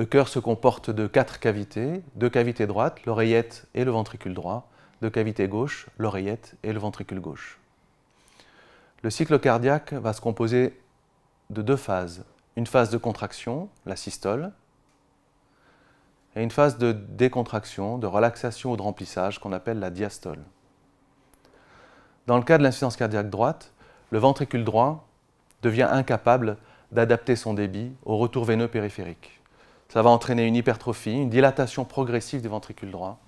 Le cœur se comporte de quatre cavités, deux cavités droites, l'oreillette et le ventricule droit, deux cavités gauches, l'oreillette et le ventricule gauche. Le cycle cardiaque va se composer de deux phases. Une phase de contraction, la systole, et une phase de décontraction, de relaxation ou de remplissage qu'on appelle la diastole. Dans le cas de l'insuffisance cardiaque droite, le ventricule droit devient incapable d'adapter son débit au retour veineux périphérique. Ça va entraîner une hypertrophie, une dilatation progressive du ventricule droit,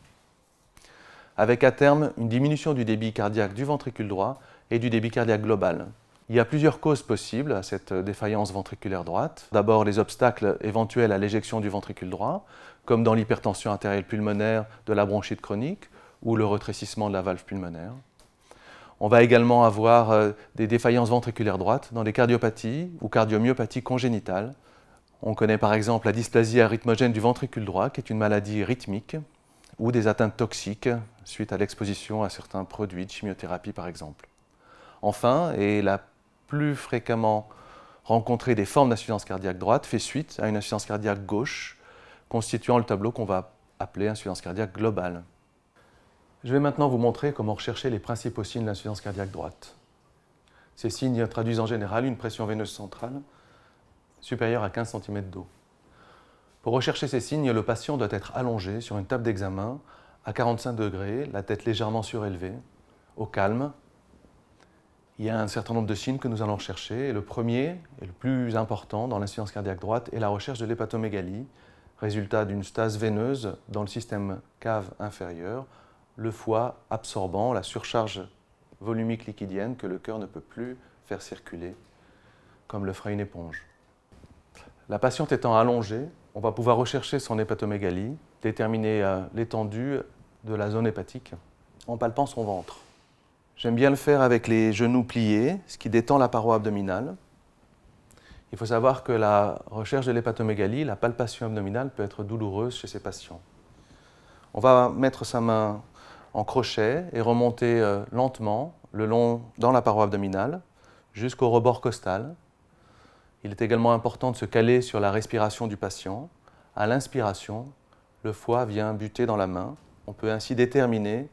avec à terme une diminution du débit cardiaque du ventricule droit et du débit cardiaque global. Il y a plusieurs causes possibles à cette défaillance ventriculaire droite. D'abord, les obstacles éventuels à l'éjection du ventricule droit, comme dans l'hypertension artérielle pulmonaire de la bronchite chronique ou le retrécissement de la valve pulmonaire. On va également avoir euh, des défaillances ventriculaires droites dans les cardiopathies ou cardiomyopathies congénitales, on connaît par exemple la dysplasie arythmogène du ventricule droit, qui est une maladie rythmique, ou des atteintes toxiques suite à l'exposition à certains produits de chimiothérapie par exemple. Enfin, et la plus fréquemment rencontrée des formes d'insuffisance cardiaque droite fait suite à une insuffisance cardiaque gauche, constituant le tableau qu'on va appeler insuffisance cardiaque globale. Je vais maintenant vous montrer comment rechercher les principaux signes d'insuffisance cardiaque droite. Ces signes traduisent en général une pression veineuse centrale, supérieur à 15 cm d'eau. Pour rechercher ces signes, le patient doit être allongé sur une table d'examen à 45 degrés, la tête légèrement surélevée, au calme. Il y a un certain nombre de signes que nous allons rechercher. le premier et le plus important dans l'insuffisance cardiaque droite est la recherche de l'hépatomégalie, résultat d'une stase veineuse dans le système cave inférieur, le foie absorbant la surcharge volumique liquidienne que le cœur ne peut plus faire circuler comme le ferait une éponge. La patiente étant allongée, on va pouvoir rechercher son hépatomégalie, déterminer euh, l'étendue de la zone hépatique en palpant son ventre. J'aime bien le faire avec les genoux pliés, ce qui détend la paroi abdominale. Il faut savoir que la recherche de l'hépatomégalie, la palpation abdominale, peut être douloureuse chez ces patients. On va mettre sa main en crochet et remonter euh, lentement le long dans la paroi abdominale jusqu'au rebord costal, il est également important de se caler sur la respiration du patient. À l'inspiration, le foie vient buter dans la main. On peut ainsi déterminer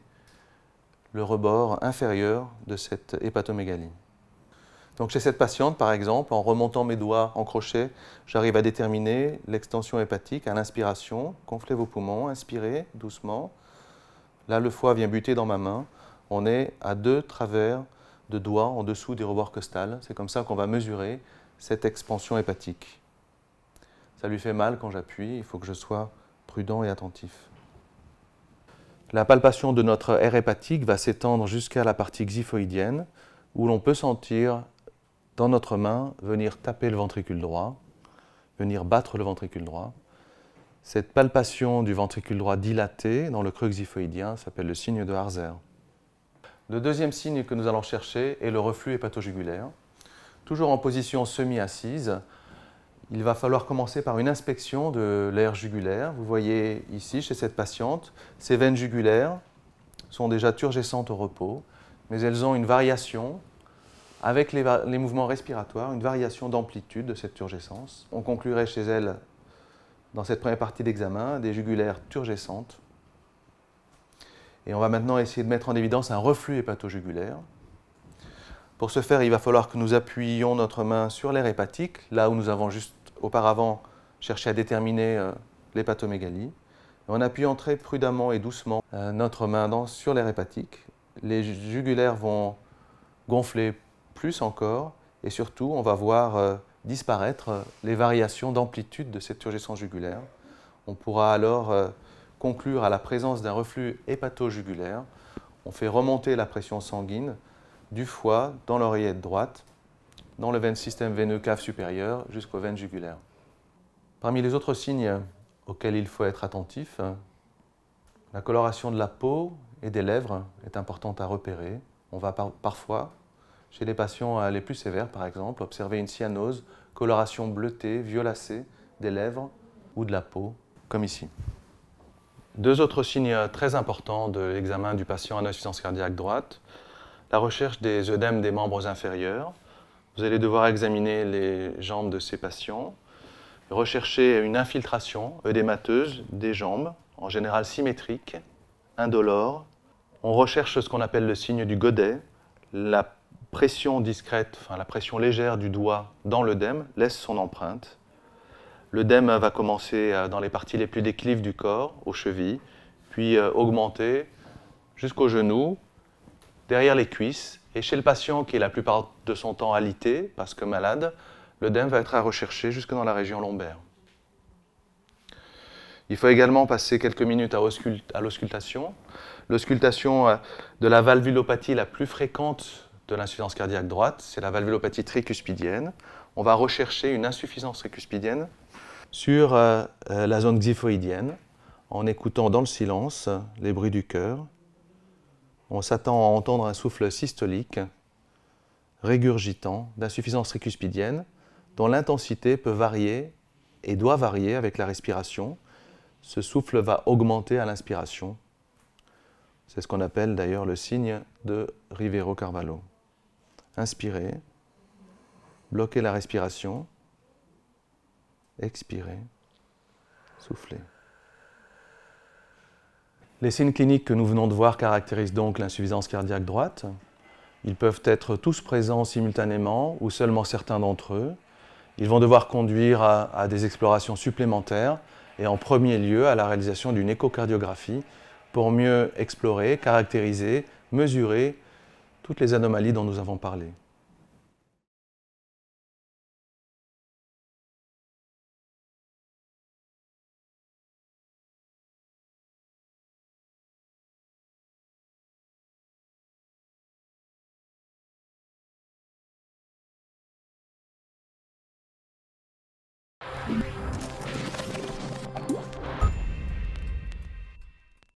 le rebord inférieur de cette hépatomégalie. Donc chez cette patiente, par exemple, en remontant mes doigts en crochet, j'arrive à déterminer l'extension hépatique à l'inspiration. Gonflez vos poumons, inspirez doucement. Là, le foie vient buter dans ma main. On est à deux travers de doigts en dessous des rebords costal. C'est comme ça qu'on va mesurer cette expansion hépatique. Ça lui fait mal quand j'appuie, il faut que je sois prudent et attentif. La palpation de notre aire hépatique va s'étendre jusqu'à la partie xiphoïdienne, où l'on peut sentir dans notre main venir taper le ventricule droit, venir battre le ventricule droit. Cette palpation du ventricule droit dilaté dans le creux xiphoïdien s'appelle le signe de Harzer. Le deuxième signe que nous allons chercher est le reflux hépatojugulaire toujours en position semi-assise, il va falloir commencer par une inspection de l'air jugulaire. Vous voyez ici, chez cette patiente, ces veines jugulaires sont déjà turgescentes au repos, mais elles ont une variation avec les, les mouvements respiratoires, une variation d'amplitude de cette turgescence. On conclurait chez elle, dans cette première partie d'examen, des jugulaires turgescentes. Et on va maintenant essayer de mettre en évidence un reflux hépato-jugulaire. Pour ce faire, il va falloir que nous appuyions notre main sur l'air hépatique, là où nous avons juste auparavant cherché à déterminer euh, l'hépatomégalie. En appuyant très prudemment et doucement euh, notre main dans, sur l'air hépatique, les jugulaires vont gonfler plus encore et surtout on va voir euh, disparaître les variations d'amplitude de cette turgescence jugulaire. On pourra alors conclure à la présence d'un reflux hépato-jugulaire. On fait remonter la pression sanguine du foie dans l'oreillette droite, dans le veine système veineux cave supérieur jusqu'aux veines jugulaires. Parmi les autres signes auxquels il faut être attentif, la coloration de la peau et des lèvres est importante à repérer. On va parfois, chez les patients euh, les plus sévères par exemple, observer une cyanose, coloration bleutée, violacée des lèvres ou de la peau, comme ici. Deux autres signes très importants de l'examen du patient à insuffisance cardiaque droite, la recherche des œdèmes des membres inférieurs. Vous allez devoir examiner les jambes de ces patients, rechercher une infiltration œdémateuse des jambes, en général symétrique, indolore. On recherche ce qu'on appelle le signe du godet. La pression discrète, enfin la pression légère du doigt dans l'œdème laisse son empreinte. L'œdème va commencer dans les parties les plus déclives du corps, aux chevilles, puis euh, augmenter jusqu'aux genoux, derrière les cuisses. Et chez le patient qui est la plupart de son temps alité, parce que malade, l'œdème va être à rechercher jusque dans la région lombaire. Il faut également passer quelques minutes à, l'auscultation. L'auscultation euh, de la valvulopathie la plus fréquente de l'insuffisance cardiaque droite, c'est la valvulopathie tricuspidienne. On va rechercher une insuffisance tricuspidienne sur euh, euh, la zone xyphoïdienne en écoutant dans le silence les bruits du cœur on s'attend à entendre un souffle systolique, régurgitant, d'insuffisance récuspidienne, dont l'intensité peut varier et doit varier avec la respiration. Ce souffle va augmenter à l'inspiration. C'est ce qu'on appelle d'ailleurs le signe de Rivero-Carvalho. Inspirez, bloquez la respiration, expirez, soufflez. Les signes cliniques que nous venons de voir caractérisent donc l'insuffisance cardiaque droite. Ils peuvent être tous présents simultanément ou seulement certains d'entre eux. Ils vont devoir conduire à, des explorations supplémentaires et en premier lieu à la réalisation d'une échocardiographie pour mieux explorer, caractériser, mesurer toutes les anomalies dont nous avons parlé.